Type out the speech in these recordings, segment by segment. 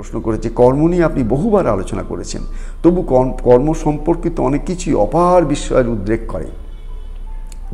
প্রশ্ন করেছে কর্ম নিয়ে আপনি বহুবার আলোচনা করেছেন তবু কর্ম সম্পর্কিত অনেক কিছুই অপার বিষয়ের উদ্রেক করে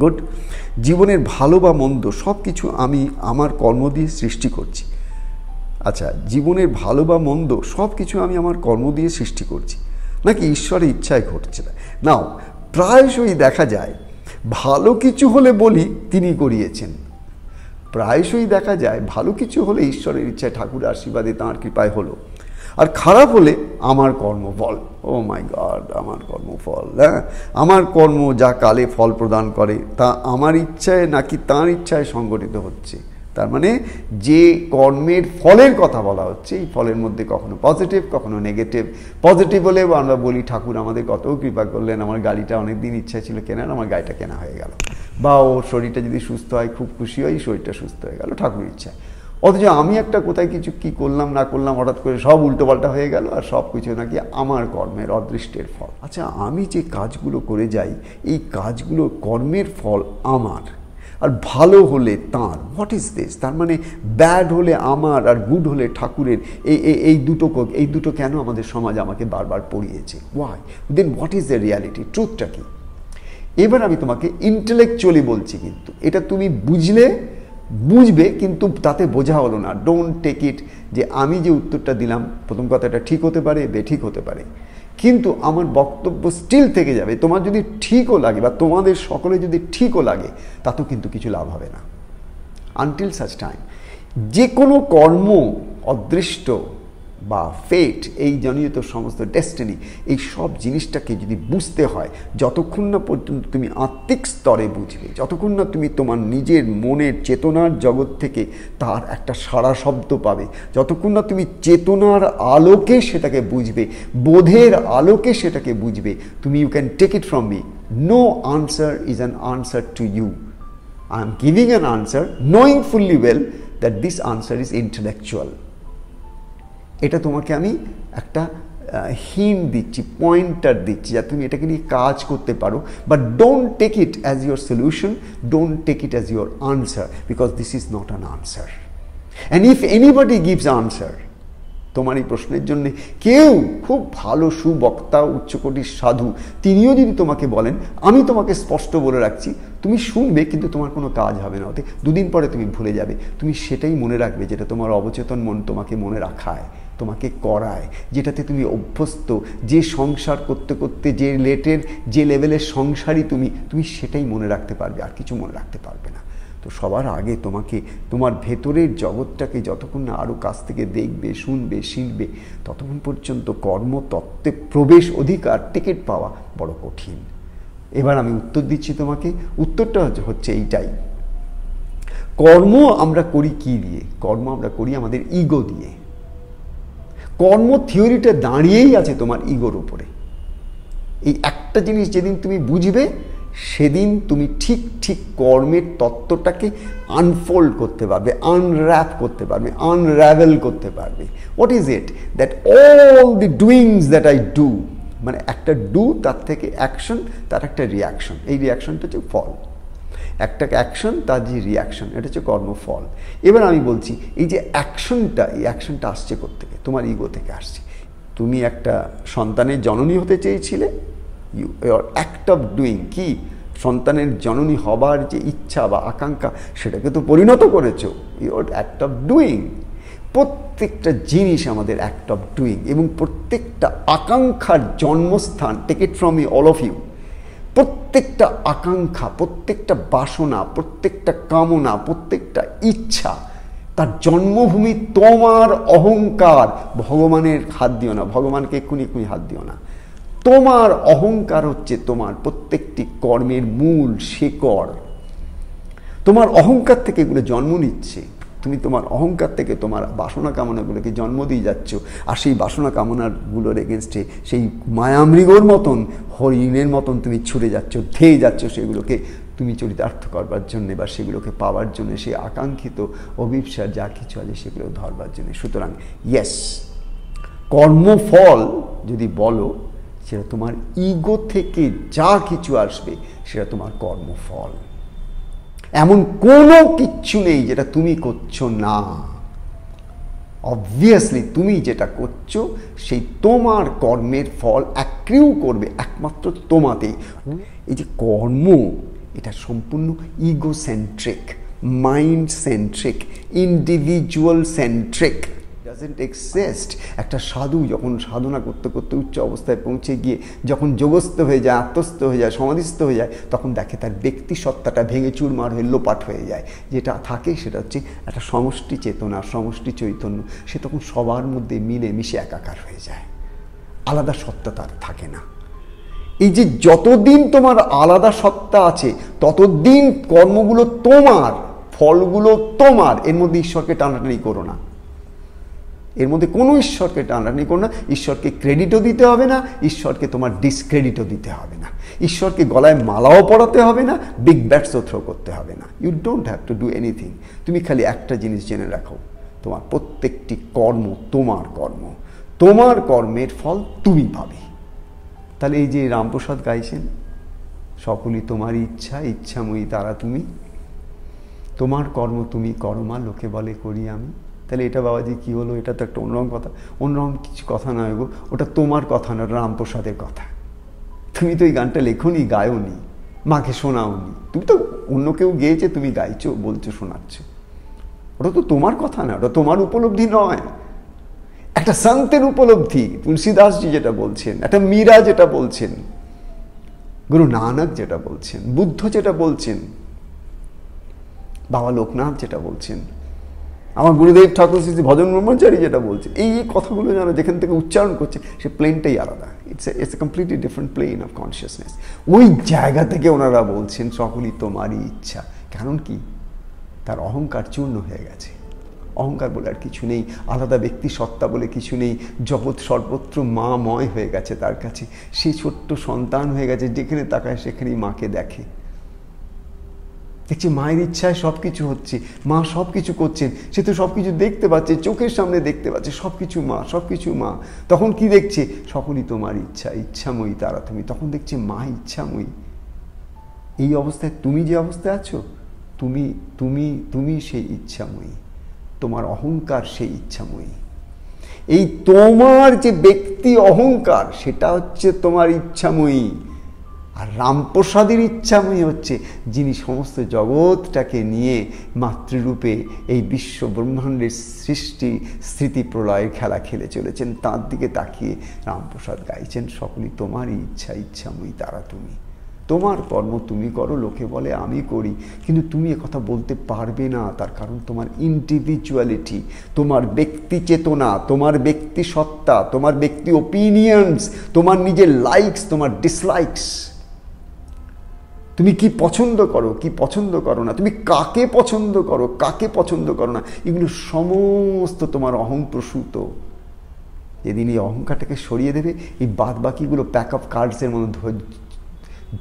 গুড জীবনের ভালো বা মন্দ সব কিছু আমি আমার কর্ম দিয়ে সৃষ্টি করছি আচ্ছা জীবনের ভালো বা মন্দ সব কিছু আমি আমার কর্ম দিয়ে সৃষ্টি করছি নাকি ঈশ্বরের ইচ্ছায় ঘটছে না নাও প্রায়শই দেখা যায় ভালো কিছু হলে বলি তিনি করিয়েছেন প্রায়শই দেখা যায় ভালো কিছু হলে ঈশ্বরের ইচ্ছায় ঠাকুর আশীর্বাদে তাঁর কৃপায় হলো আর খারাপ হলে আমার কর্মফল ও মাই গড আমার কর্মফল হ্যাঁ আমার কর্ম যা কালে ফল প্রদান করে তা আমার ইচ্ছায় নাকি তাঁর ইচ্ছায় সংগঠিত হচ্ছে তার মানে যে কর্মের ফলের কথা বলা হচ্ছে এই ফলের মধ্যে কখনো পজিটিভ কখনো নেগেটিভ পজিটিভ হলে আমরা বলি ঠাকুর আমাদের কত কৃপা করলেন আমার গাড়িটা অনেক দিন ইচ্ছা ছিল কেনার আমার গাড়িটা কেনা হয়ে গেল বা ও শরীরটা যদি সুস্থ হয় খুব খুশি হয় শরীরটা সুস্থ হয়ে গেল ঠাকুর ইচ্ছা অথচ আমি একটা কোথায় কিছু কি করলাম না করলাম হঠাৎ করে সব উল্টোপাল্টা হয়ে গেল আর সব কিছু নাকি আমার কর্মের অদৃষ্টের ফল আচ্ছা আমি যে কাজগুলো করে যাই এই কাজগুলো কর্মের ফল আমার আর ভালো হলে তার হোয়াট ইজ দিস তার মানে ব্যাড হলে আমার আর গুড হলে ঠাকুরের এই এই দুটো এই দুটো কেন আমাদের সমাজ আমাকে বারবার পড়িয়েছে why then what is the reality ট্রুথটা কি এবার আমি তোমাকে ইন্টেলেকচুয়ালি বলছি কিন্তু এটা তুমি বুঝলে বুঝবে কিন্তু তাতে বোঝা হলো না ডোন্ট টেক ইট যে আমি যে উত্তরটা দিলাম প্রথম কথা এটা ঠিক হতে পারে বে ঠিক হতে পারে কিন্তু আমার বক্তব্য স্টিল থেকে যাবে তোমার যদি ঠিকও লাগে বা তোমাদের সকলে যদি ঠিকও লাগে তাতেও কিন্তু কিছু লাভ হবে না আনটিল সাচ টাইম যে কোনো কর্ম অদৃষ্ট বা ফেট এই জনিত সমস্ত ডেস্টিনি এই সব জিনিসটাকে যদি বুঝতে হয় যতক্ষণ না পর্যন্ত তুমি আত্মিক স্তরে বুঝবে যতক্ষণ না তুমি তোমার নিজের মনের চেতনার জগৎ থেকে তার একটা সারা শব্দ পাবে যতক্ষণ না তুমি চেতনার আলোকে সেটাকে বুঝবে বোধের আলোকে সেটাকে বুঝবে তুমি you can take it from me no answer is an answer to you I am giving an answer knowing fully well that this answer is intellectual এটা তোমাকে আমি একটা হিন দিচ্ছি পয়েন্টার দিচ্ছি যাতে তুমি এটাকে নিয়ে কাজ করতে পারো but don't take it as your solution don't take it as your answer because this is not an answer and if anybody gives answer তোমার এই প্রশ্নের জন্য কেউ খুব ভালো সুবক্তা উচ্চকোটির সাধু তিনিও যদি তোমাকে বলেন আমি তোমাকে স্পষ্ট বলে রাখছি তুমি শুনবে কিন্তু তোমার কোনো কাজ হবে না ওতে দুদিন পরে তুমি ভুলে যাবে তুমি সেটাই মনে রাখবে যেটা তোমার অবচেতন মন তোমাকে মনে রাখায় তোমাকে করায় যেটাতে তুমি অভ্যস্ত যে সংসার করতে করতে যে লেটের যে লেভেলের সংসারই তুমি তুমি সেটাই মনে রাখতে পারবে আর কিছু মনে রাখতে পারবে না তো সবার আগে তোমাকে তোমার ভেতরের জগৎটাকে যতক্ষণ না আরও কাছ থেকে দেখবে শুনবে শিখবে ততক্ষণ পর্যন্ত কর্মতত্ত্বে প্রবেশ অধিকার টিকিট পাওয়া বড় কঠিন এবার আমি উত্তর দিচ্ছি তোমাকে উত্তরটা হচ্ছে এইটাই কর্ম আমরা করি কি দিয়ে কর্ম আমরা করি আমাদের ইগো দিয়ে কর্ম থিওরিটা দাঁড়িয়েই আছে তোমার ইগোর উপরে এই একটা জিনিস যেদিন তুমি বুঝবে সেদিন তুমি ঠিক ঠিক কর্মের তত্ত্বটাকে আনফোল্ড করতে পারবে আনর্যাপ করতে পারবে আনরাভেল করতে পারবে what is it that all the doings that I do মানে একটা ডু তার থেকে অ্যাকশন তার একটা রিয়াকশন এই রিয়াকশনটা হচ্ছে ফল একটা অ্যাকশন তার যে রিয়াকশন এটা হচ্ছে কর্মফল এবার আমি বলছি এই যে অ্যাকশনটা এই অ্যাকশনটা আসছে থেকে তোমার ইগো থেকে আসছে তুমি একটা সন্তানের জননী হতে চেয়েছিলে you your act of doing কি সন্তানের জননী হবার যে ইচ্ছা বা আকাঙ্ক্ষা সেটাকে তো পরিণত করেছো ইউর অ্যাক্ট অফ ডুইং প্রত্যেকটা জিনিস আমাদের অ্যাক্ট অফ ডুইং এবং প্রত্যেকটা আকাঙ্ক্ষার জন্মস্থান take it from you all of you প্রত্যেকটা আকাঙ্ক্ষা প্রত্যেকটা বাসনা প্রত্যেকটা কামনা প্রত্যেকটা ইচ্ছা তার জন্মভূমি তোমার অহংকার ভগবানের হাত দিও না ভগবানকে কুনি কুনি হাত দিও না তোমার অহংকার হচ্ছে তোমার প্রত্যেকটি কর্মের মূল শেকড় তোমার অহংকার থেকে এগুলো জন্ম নিচ্ছে তুমি তোমার অহংকার থেকে তোমার বাসনা কামনাগুলোকে জন্ম দিয়ে যাচ্ছ আর সেই বাসনা কামনাগুলোর এগেনস্টে সেই মায়ামৃগর মতন হরিণের মতন তুমি ছুটে যাচ্ছ ধেয়ে যাচ্ছ সেগুলোকে তুমি চরিতার্থ করবার জন্যে বা সেগুলোকে পাওয়ার জন্যে সেই আকাঙ্ক্ষিত অভিপসার যা কিছু আছে সেগুলো ধরবার জন্যে সুতরাং ইয়েস কর্মফল যদি বলো সেটা তোমার ইগো থেকে যা কিছু আসবে সেটা তোমার কর্মফল এমন কোনো কিচ্ছু নেই যেটা তুমি করছো না অবভিয়াসলি তুমি যেটা করছো সেই তোমার কর্মের ফল অ্যাক্রিউ করবে একমাত্র তোমাতে এই যে কর্ম এটা সম্পূর্ণ egocentric mind centric individual centric doesn't exist একটা সাধু যখন সাধনা করতে করতে উচ্চ অবস্থায় পৌঁছে গিয়ে যখন যোগস্থ হয়ে যায় আত্মস্থ হয়ে যায় সমাধিস্থ হয়ে যায় তখন দেখে তার ব্যক্তি সত্তাটা ভেঙে চুরমার হয়ে লোপাট হয়ে যায় যেটা থাকে সেটা হচ্ছে একটা সমষ্টি চেতনা সমষ্টি চৈতন্য সে তখন সবার মধ্যে মিলে মিশে একাকার হয়ে যায় আলাদা সত্তা তার থাকে না এই যে যতদিন তোমার আলাদা সত্তা আছে ততদিন কর্মগুলো তোমার ফলগুলো তোমার এর মধ্যে ঈশ্বরকে টানাটানি করো না এর মধ্যে কোনো ঈশ্বরকে টানাটানি করো না ঈশ্বরকে ক্রেডিটও দিতে হবে না ঈশ্বরকে তোমার ডিসক্রেডিটও দিতে হবে না ঈশ্বরকে গলায় মালাও পড়াতে হবে না বিগ ব্যাটসও থ্রো করতে হবে না you don't have to do anything তুমি খালি একটা জিনিস জেনে রাখো তোমার প্রত্যেকটি কর্ম তোমার কর্ম তোমার কর্মের ফল তুমি পাবে তাহলে এই যে রামপ্রসাদ গাইছেন সকলই তোমার ইচ্ছা ইচ্ছাময়ী তারা তুমি তোমার কর্ম তুমি করমা লোকে বলে করি আমি তাহলে এটা বাবাজি কি হলো এটা তো একটা অন্যরকম কথা অন্যরকম কিছু কথা নয় গো ওটা তোমার কথা না রামপ্রসাদের কথা তুমি তো এই গানটা লেখনি নি মাকে শোনাওনি তুমি তো অন্য কেউ গেয়েছে তুমি গাইছো বলছো শোনাচ্ছ ওটা তো তোমার কথা না ওটা তোমার উপলব্ধি নয় একটা সন্তের উপলব্ধি তুলসীদাসজি যেটা বলছেন একটা মীরা যেটা বলছেন গুরু নানক যেটা বলছেন বুদ্ধ যেটা বলছেন বাবা লোকনাথ যেটা বলছেন আমার গুরুদেব ঠাকুর শ্রী ভজন ব্রহ্মচারী যেটা বলছে এই কথাগুলো যেন যেখান থেকে উচ্চারণ করছে সে প্লেনটাই আলাদা it's it's a completely different plane of consciousness ওই জায়গা থেকে ওনারা বলছেন সকলই তোমারই ইচ্ছা কারণ কি তার অহংকার চূর্ণ হয়ে গেছে অহংকার বলে আর কিছু নেই আলাদা ব্যক্তি সত্তা বলে কিছু নেই জগৎ সর্বত্র মা ময় হয়ে গেছে তার কাছে সে ছোট্ট সন্তান হয়ে গেছে যেখানে তাকায় সেখানেই মাকে দেখে দেখছি মায়ের ইচ্ছায় সব কিছু হচ্ছে মা সব কিছু করছেন সে তো সব কিছু দেখতে পাচ্ছে চোখের সামনে দেখতে পাচ্ছে সব কিছু মা সব কিছু মা তখন কি দেখছে সকলই তোমার ইচ্ছা ইচ্ছাময়ী তারা তুমি তখন দেখছে মা ইচ্ছাময়ী এই অবস্থায় তুমি যে অবস্থায় আছো তুমি তুমি তুমি সেই ইচ্ছাময়ী তোমার অহংকার সেই ইচ্ছাময়ী এই তোমার যে ব্যক্তি অহংকার সেটা হচ্ছে তোমার ইচ্ছাময়ী আর রামপ্রসাদের ইচ্ছাময়ী হচ্ছে যিনি সমস্ত জগৎটাকে নিয়ে মাতৃরূপে এই বিশ্ব ব্রহ্মাণ্ডের সৃষ্টি স্মৃতি প্রলয়ের খেলা খেলে চলেছেন তার দিকে তাকিয়ে রামপ্রসাদ গাইছেন সকলেই তোমারই ইচ্ছা ইচ্ছাময়ী তারা তুমি তোমার কর্ম তুমি করো লোকে বলে আমি করি কিন্তু তুমি কথা বলতে পারবে না তার কারণ তোমার ইন্ডিভিজুয়ালিটি তোমার ব্যক্তি চেতনা তোমার ব্যক্তি সত্তা তোমার ব্যক্তি ওপিনিয়ন্স তোমার নিজের লাইকস তোমার ডিসলাইকস তুমি কি পছন্দ করো কি পছন্দ করো না তুমি কাকে পছন্দ করো কাকে পছন্দ করো না এগুলো সমস্ত তোমার অহং প্রসূত যেদিন এই অহংকারটাকে সরিয়ে দেবে এই বাদ বাকিগুলো প্যাক আপ কার্ডসের মতো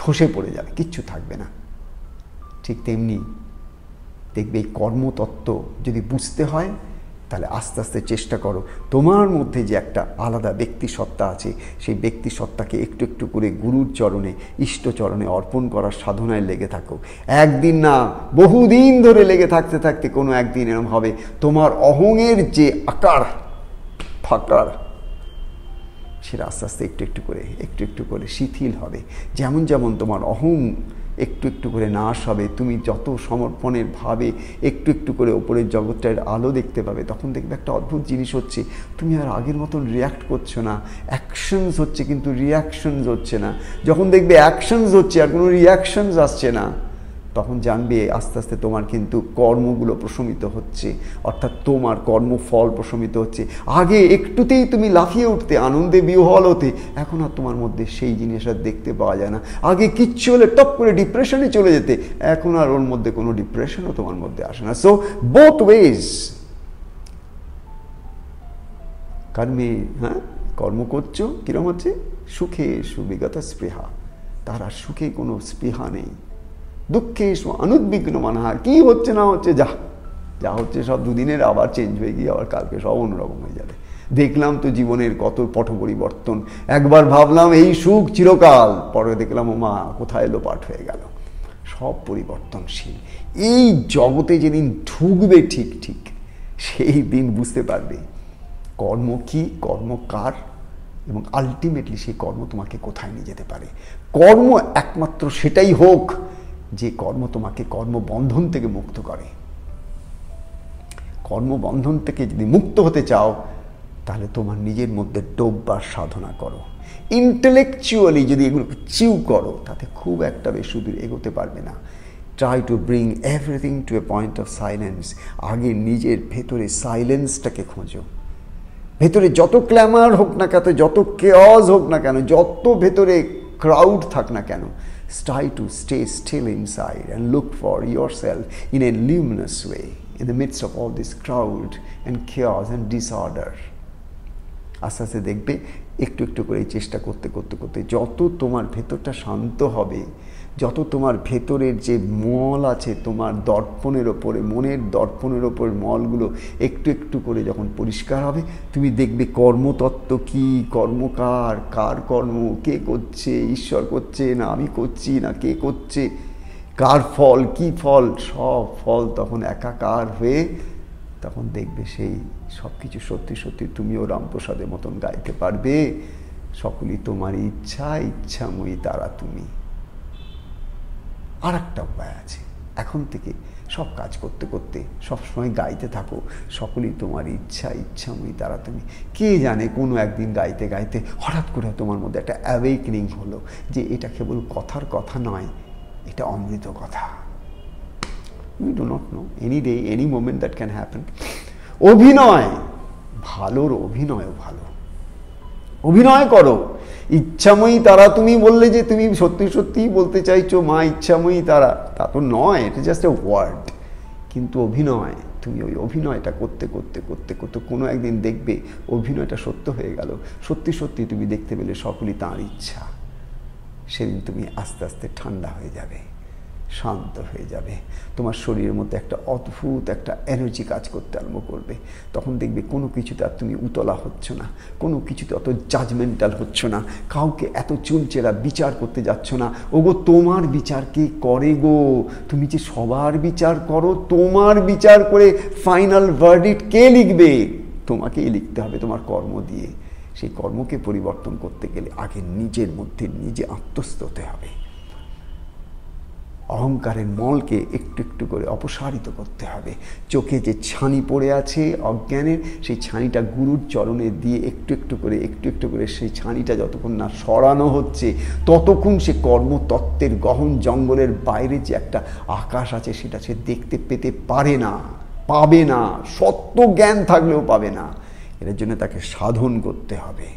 ধসে পড়ে যাবে কিচ্ছু থাকবে না ঠিক তেমনি দেখবে এই কর্মতত্ত্ব যদি বুঝতে হয় তাহলে আস্তে আস্তে চেষ্টা করো তোমার মধ্যে যে একটা আলাদা সত্তা আছে সেই সত্তাকে একটু একটু করে গুরুর চরণে ইষ্ট চরণে অর্পণ করার সাধনায় লেগে থাকো একদিন না বহুদিন ধরে লেগে থাকতে থাকতে কোনো একদিন এরম হবে তোমার অহংয়ের যে আকার ফাকার সেটা আস্তে আস্তে একটু একটু করে একটু একটু করে শিথিল হবে যেমন যেমন তোমার অহং একটু একটু করে নাশ হবে তুমি যত সমর্পণের ভাবে একটু একটু করে ওপরের জগৎটার আলো দেখতে পাবে তখন দেখবে একটা অদ্ভুত জিনিস হচ্ছে তুমি আর আগের মতন রিয়্যাক্ট করছো না অ্যাকশনস হচ্ছে কিন্তু রিয়াকশনস হচ্ছে না যখন দেখবে অ্যাকশনস হচ্ছে আর কোনো রিয়াকশনস আসছে না তখন জানবে আস্তে আস্তে তোমার কিন্তু কর্মগুলো প্রশমিত হচ্ছে অর্থাৎ তোমার কর্মফল প্রশমিত হচ্ছে আগে একটুতেই তুমি লাফিয়ে উঠতে আনন্দে বিহল হতে এখন আর তোমার মধ্যে সেই জিনিস আর দেখতে পাওয়া যায় না আগে কিচ্ছু হলে টপ করে ডিপ্রেশনে চলে যেতে এখন আর ওর মধ্যে কোনো ডিপ্রেশনও তোমার মধ্যে আসে না সো বোথ ওয়েজ কর্মে হ্যাঁ কর্ম করছো কীরকম হচ্ছে সুখে সুবিগত স্পৃহা তারা আর সুখে কোনো স্পৃহা নেই দুঃখে অনুদ্বিগ্ন হা কী হচ্ছে না হচ্ছে যা যা হচ্ছে সব দুদিনের আবার চেঞ্জ হয়ে গিয়ে আবার কালকে সব অন্যরকম হয়ে যাবে দেখলাম তো জীবনের কত পট পরিবর্তন একবার ভাবলাম এই সুখ চিরকাল পরে দেখলাম ও মা কোথায় এলো পাঠ হয়ে গেল সব পরিবর্তনশীল এই জগতে যেদিন ঢুকবে ঠিক ঠিক সেই দিন বুঝতে পারবে কর্ম কী কর্ম কার এবং আলটিমেটলি সেই কর্ম তোমাকে কোথায় নিয়ে যেতে পারে কর্ম একমাত্র সেটাই হোক যে কর্ম তোমাকে কর্মবন্ধন থেকে মুক্ত করে কর্মবন্ধন থেকে যদি মুক্ত হতে চাও তাহলে তোমার নিজের মধ্যে ডোববার সাধনা করো ইন্টেলেকচুয়ালি যদি এগুলোকে চিউ করো তাতে খুব একটা বেশ দূর এগোতে পারবে না try to bring everything to a point of silence আগে নিজের ভেতরে সাইলেন্সটাকে খোঁজো ভেতরে যত ক্ল্যামার হোক না কেন যত কেওয়াজ হোক না কেন যত ভেতরে ক্রাউড থাক না কেন try to stay still inside and look for yourself in a luminous way in the midst of all this crowd and chaos and disorder Asa se দেখবে একটু একটু করে চেষ্টা করতে করতে করতে যত তোমার ভেতরটা শান্ত হবে যত তোমার ভেতরের যে মল আছে তোমার দর্পণের ওপরে মনের দর্পণের ওপর মলগুলো একটু একটু করে যখন পরিষ্কার হবে তুমি দেখবে কর্মতত্ত্ব কি কর্মকার কার কর্ম কে করছে ঈশ্বর করছে না আমি করছি না কে করছে কার ফল কি ফল সব ফল তখন একাকার হয়ে তখন দেখবে সেই সব কিছু সত্যি সত্যি তুমিও রামপ্রসাদের মতন গাইতে পারবে সকলই তোমার ইচ্ছা ইচ্ছাময়ী তারা তুমি আর একটা উপায় আছে এখন থেকে সব কাজ করতে করতে সবসময় গাইতে থাকো সকলেই তোমার ইচ্ছা ইচ্ছাময়ী তারা তুমি কে জানে কোনো একদিন গাইতে গাইতে হঠাৎ করে তোমার মধ্যে একটা অ্যাওয়েকনিং হলো যে এটা কেবল কথার কথা নয় এটা অমৃত কথা we do not know any day any moment that can happen অভিনয় ভালোর অভিনয় ভালো অভিনয় করো ইচ্ছাময়ী তারা তুমি বললে যে তুমি সত্যি সত্যি বলতে চাইছো মা ইচ্ছাময়ী তারা তা তো নয় এটা জাস্ট এ ওয়ার্ড কিন্তু অভিনয় তুমি ওই অভিনয়টা করতে করতে করতে করতে কোনো একদিন দেখবে অভিনয়টা সত্য হয়ে গেল সত্যি সত্যি তুমি দেখতে পেলে সকলই তাঁর ইচ্ছা সেদিন তুমি আস্তে আস্তে ঠান্ডা হয়ে যাবে শান্ত হয়ে যাবে তোমার শরীরের মধ্যে একটা অদ্ভুত একটা এনার্জি কাজ করতে আরম্ভ করবে তখন দেখবে কোনো কিছুতে আর তুমি উতলা হচ্ছ না কোনো কিছুতে অত জাজমেন্টাল হচ্ছ না কাউকে এত চুলচেরা বিচার করতে যাচ্ছ না ওগো তোমার বিচার কে করে গো তুমি যে সবার বিচার করো তোমার বিচার করে ফাইনাল ভার্ডিট কে লিখবে তোমাকেই লিখতে হবে তোমার কর্ম দিয়ে সেই কর্মকে পরিবর্তন করতে গেলে আগে নিজের মধ্যে নিজে আত্মস্থ হতে হবে অহংকারের মলকে একটু একটু করে অপসারিত করতে হবে চোখে যে ছানি পড়ে আছে অজ্ঞানের সেই ছানিটা গুরুর চরণে দিয়ে একটু একটু করে একটু একটু করে সেই ছানিটা যতক্ষণ না সরানো হচ্ছে ততক্ষণ সে কর্মতত্ত্বের গহন জঙ্গলের বাইরে যে একটা আকাশ আছে সেটা সে দেখতে পেতে পারে না পাবে না সত্য জ্ঞান থাকলেও পাবে না এর জন্য তাকে সাধন করতে হবে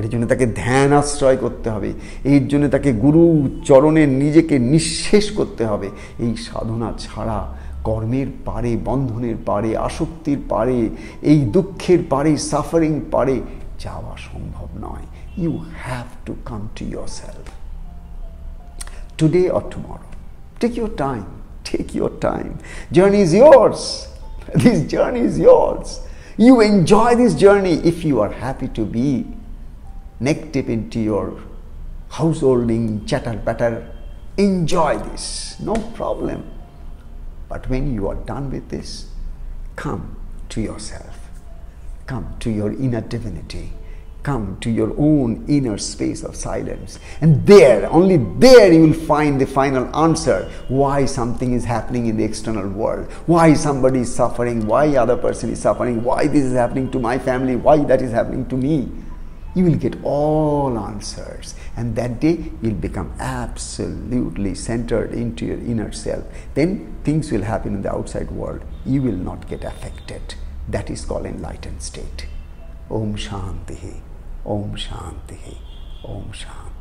এর জন্য তাকে ধ্যান আশ্রয় করতে হবে এর জন্য তাকে গুরু চরণে নিজেকে নিঃশেষ করতে হবে এই সাধনা ছাড়া কর্মের পারে বন্ধনের পারে আসক্তির পারে এই দুঃখের পারে সাফারিং পারে যাওয়া সম্ভব নয় you have to come to yourself today or tomorrow take your time take your time journey is years this journey is years You enjoy this journey if you are happy to be neck deep into your householding chatter patter. Enjoy this, no problem. But when you are done with this, come to yourself, come to your inner divinity, come to your own inner space of silence. And there, only there, you will find the final answer why something is happening in the external world, why somebody is suffering, why other person is suffering, why this is happening to my family, why that is happening to me you will get all answers and that day you'll become absolutely centered into your inner self then things will happen in the outside world you will not get affected that is called enlightened state om shanti om shanti om shanti